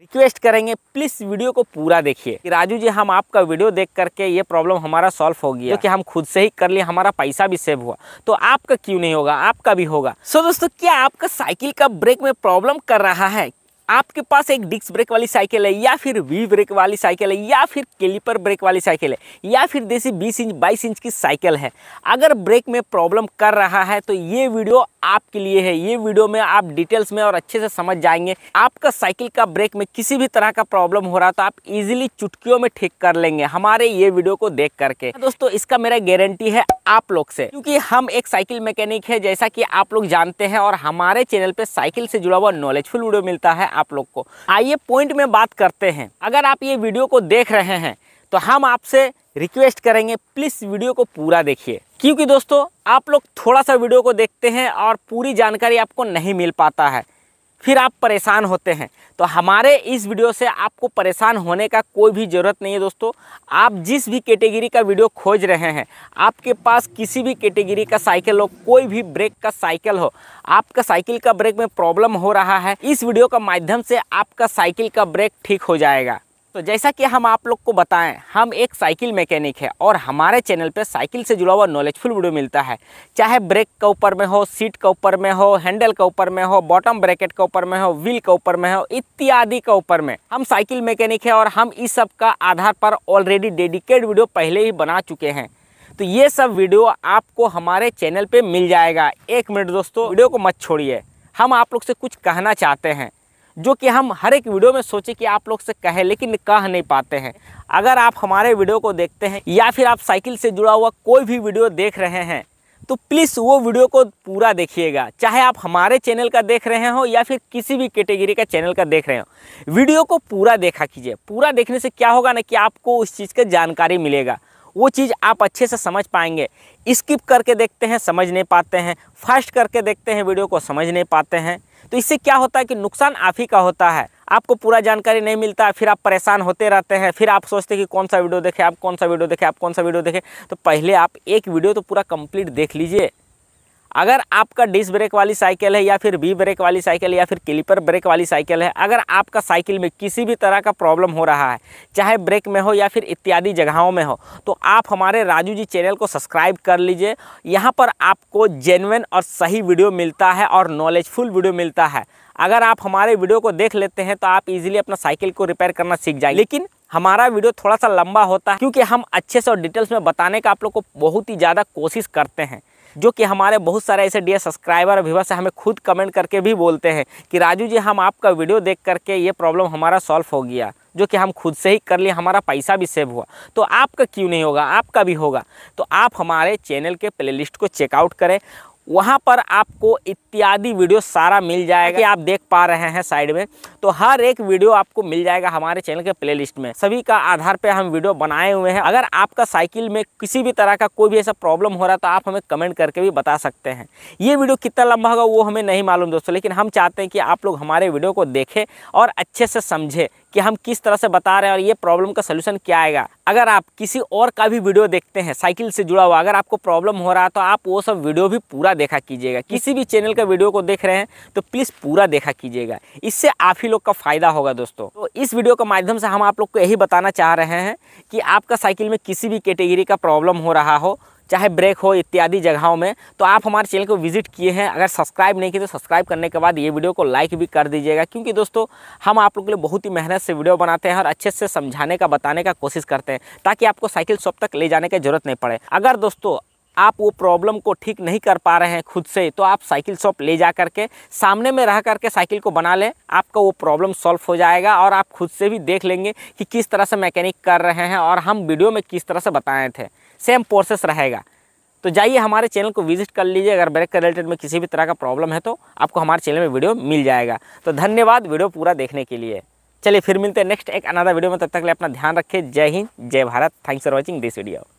request करेंगे please video को पूरा देखिए कि राजू जी हम आपका वीडियो देख करके ये प्रॉब्लम हमारा सॉल्व हो गया क्योंकि हम खुद से ही कर लिए हमारा पैसा भी सेव हुआ तो आपका क्यों नहीं होगा आपका भी होगा सो so, दोस्तों क्या आपका साइकिल का ब्रेक में प्रॉब्लम कर रहा है आपके पास एक डिस्क ब्रेक वाली साइकिल है या फिर वी ब्रेक वाली साइकिल है या फिर केलीपर ब्रेक वाली साइकिल है या फिर देसी 20 इंच 22 इंच की साइकिल है अगर ब्रेक में प्रॉब्लम कर रहा है तो ये वीडियो आपके लिए है ये वीडियो में आप डिटेल्स में और अच्छे से समझ जाएंगे आपका साइकिल का ब्रेक में किसी भी तरह का प्रॉब्लम हो रहा तो आप इजिली चुटकियों में ठीक कर लेंगे हमारे ये वीडियो को देख करके दोस्तों इसका मेरा गारंटी है आप लोग से क्योंकि हम एक साइकिल मैकेनिक है जैसा कि आप लोग जानते हैं और हमारे चैनल पे साइकिल से जुड़ा हुआ नॉलेजफुल वीडियो मिलता है आप लोग को आइए पॉइंट में बात करते हैं अगर आप ये वीडियो को देख रहे हैं तो हम आपसे रिक्वेस्ट करेंगे प्लीज़ वीडियो को पूरा देखिए क्योंकि दोस्तों आप लोग थोड़ा सा वीडियो को देखते हैं और पूरी जानकारी आपको नहीं मिल पाता है फिर आप परेशान होते हैं तो हमारे इस वीडियो से आपको परेशान होने का कोई भी ज़रूरत नहीं है दोस्तों आप जिस भी कैटेगरी का वीडियो खोज रहे हैं आपके पास किसी भी कैटेगरी का साइकिल हो कोई भी ब्रेक का साइकिल हो आपका साइकिल का ब्रेक में प्रॉब्लम हो रहा है इस वीडियो का माध्यम से आपका साइकिल का ब्रेक ठीक हो जाएगा तो जैसा कि हम आप लोग को बताएं हम एक साइकिल मैकेनिक है और हमारे चैनल पे साइकिल से जुड़ा हुआ नॉलेजफुल वीडियो मिलता है चाहे ब्रेक के ऊपर में हो सीट के ऊपर में हो हैंडल के ऊपर में हो बॉटम ब्रैकेट के ऊपर में हो व्हील के ऊपर में हो इत्यादि के ऊपर में हम साइकिल मैकेनिक है और हम इस सब का आधार पर ऑलरेडी डेडिकेट वीडियो पहले ही बना चुके हैं तो ये सब वीडियो आपको हमारे चैनल पर मिल जाएगा एक मिनट दोस्तों वीडियो को मत छोड़िए हम आप लोग से कुछ कहना चाहते हैं जो कि हम हर एक वीडियो में सोचे कि आप लोग से कहें लेकिन कह नहीं पाते हैं अगर आप हमारे वीडियो को देखते हैं या फिर आप साइकिल से जुड़ा हुआ कोई भी वीडियो देख रहे हैं तो प्लीज़ वो वीडियो को पूरा देखिएगा चाहे आप हमारे चैनल का देख रहे हो या फिर किसी भी कैटेगरी का चैनल का देख रहे हो वीडियो को पूरा देखा कीजिए पूरा देखने से क्या होगा ना कि आपको उस चीज़ का जानकारी मिलेगा वो चीज़ आप अच्छे से समझ पाएंगे स्किप करके देखते हैं समझ नहीं पाते हैं फास्ट करके देखते हैं वीडियो को समझ नहीं पाते हैं तो इससे क्या होता है कि नुकसान आप ही का होता है आपको पूरा जानकारी नहीं मिलता है फिर आप परेशान होते रहते हैं फिर आप सोचते हैं कि कौन सा वीडियो देखें आप कौन सा वीडियो देखें आप कौन सा वीडियो देखें तो पहले आप एक वीडियो तो पूरा कंप्लीट देख लीजिए अगर आपका डिस्क ब्रेक वाली साइकिल है या फिर बी ब्रेक वाली साइकिल या फिर क्लिपर ब्रेक वाली साइकिल है अगर आपका साइकिल में किसी भी तरह का प्रॉब्लम हो रहा है चाहे ब्रेक में हो या फिर इत्यादि जगहों में हो तो आप हमारे राजू जी चैनल को सब्सक्राइब कर लीजिए यहाँ पर आपको जेनुन और सही वीडियो मिलता है और नॉलेजफुल वीडियो मिलता है अगर आप हमारे वीडियो को देख लेते हैं तो आप इजीली अपना साइकिल को रिपेयर करना सीख जाएंगे लेकिन हमारा वीडियो थोड़ा सा लंबा होता है क्योंकि हम अच्छे से और डिटेल्स में बताने का आप लोग को बहुत ही ज़्यादा कोशिश करते हैं जो कि हमारे बहुत सारे ऐसे डी सब्सक्राइबर व्यूवर्स हमें खुद कमेंट करके भी बोलते हैं कि राजू जी हम आपका वीडियो देख करके ये प्रॉब्लम हमारा सॉल्व हो गया जो कि हम खुद से ही कर लिए हमारा पैसा भी सेव हुआ तो आपका क्यों नहीं होगा आपका भी होगा तो आप हमारे चैनल के प्लेलिस्ट को चेकआउट करें वहाँ पर आपको इत्यादि वीडियो सारा मिल जाएगा कि आप देख पा रहे हैं साइड में तो हर एक वीडियो आपको मिल जाएगा हमारे चैनल के प्लेलिस्ट में सभी का आधार पर हम वीडियो बनाए हुए हैं अगर आपका साइकिल में किसी भी तरह का कोई भी ऐसा प्रॉब्लम हो रहा है तो आप हमें कमेंट करके भी बता सकते हैं ये वीडियो कितना लंबा होगा वो हमें नहीं मालूम दोस्तों लेकिन हम चाहते हैं कि आप लोग हमारे वीडियो को देखें और अच्छे से समझें कि हम किस तरह से बता रहे हैं और ये प्रॉब्लम का सोल्यूशन क्या आएगा अगर आप किसी और का भी वीडियो देखते हैं साइकिल से जुड़ा हुआ अगर आपको प्रॉब्लम हो रहा है तो आप वो सब वीडियो भी पूरा देखा कीजिएगा किसी भी चैनल का वीडियो को देख रहे हैं तो प्लीज़ पूरा देखा कीजिएगा इससे आप ही लोग का फ़ायदा होगा दोस्तों तो इस वीडियो के माध्यम से हम आप लोग को यही बताना चाह रहे हैं कि आपका साइकिल में किसी भी कैटेगरी का प्रॉब्लम हो रहा हो चाहे ब्रेक हो इत्यादि जगहों में तो आप हमारे चैनल को विजिट किए हैं अगर सब्सक्राइब नहीं किए तो सब्सक्राइब करने के बाद ये वीडियो को लाइक भी कर दीजिएगा क्योंकि दोस्तों हम आप लोग के लिए बहुत ही मेहनत से वीडियो बनाते हैं और अच्छे से समझाने का बताने का कोशिश करते हैं ताकि आपको साइकिल शॉप तक ले जाने की ज़रूरत नहीं पड़े अगर दोस्तों आप वो प्रॉब्लम को ठीक नहीं कर पा रहे हैं खुद से तो आप साइकिल शॉप ले जा करके सामने में रह करके साइकिल को बना लें आपका वो प्रॉब्लम सॉल्व हो जाएगा और आप खुद से भी देख लेंगे कि किस तरह से मैकेनिक कर रहे हैं और हम वीडियो में किस तरह से बताए थे सेम प्रोसेस रहेगा तो जाइए हमारे चैनल को विजिट कर लीजिए अगर ब्रेक के रिलेटेड में किसी भी तरह का प्रॉब्लम है तो आपको हमारे चैनल में वीडियो मिल जाएगा तो धन्यवाद वीडियो पूरा देखने के लिए चलिए फिर मिलते हैं नेक्स्ट एक अनादा वीडियो में तब तक के लिए अपना ध्यान रखें जय हिंद जय Bharat thanks for watching this video